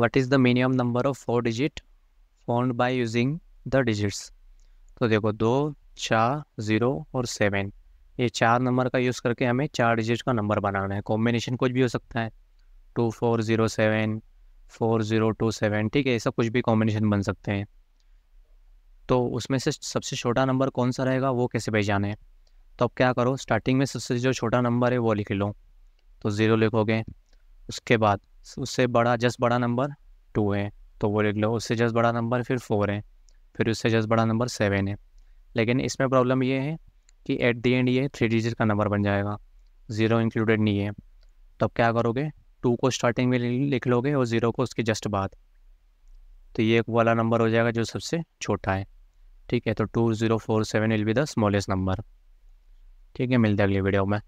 what is the minimum number of four digit found by using the digits तो देखो दो चार zero और सेवन ये चार नंबर का यूज़ करके हमें चार डिजिट का नंबर बनाना है कॉम्बिनेशन कुछ भी हो सकता है two four zero seven four zero two seven ठीक है ऐसा कुछ भी कॉम्बिनेशन बन सकते हैं तो उसमें से सबसे छोटा नंबर कौन सा रहेगा वो कैसे पहचाने है तो अब क्या करो स्टार्टिंग में सबसे जो छोटा नंबर है वो लिख लो तो ज़ीरो लिखोगे उसके बाद उससे बड़ा जस्ट बड़ा नंबर टू है तो वो लिख लो उससे जस्ट बड़ा नंबर फिर फोर है फिर उससे जस्ट बड़ा नंबर सेवन है लेकिन इसमें प्रॉब्लम ये है कि एट दी एंड ये थ्री डिजिट का नंबर बन जाएगा ज़ीरो इंक्लूडेड नहीं है तो अब क्या करोगे टू को स्टार्टिंग में लिख लोगे और ज़ीरो को उसके जस्ट बाद तो ये एक वाला नंबर हो जाएगा जो सबसे छोटा है ठीक है तो two zero four seven will be the smallest number ठीक है मिलते हैं अगली वीडियो में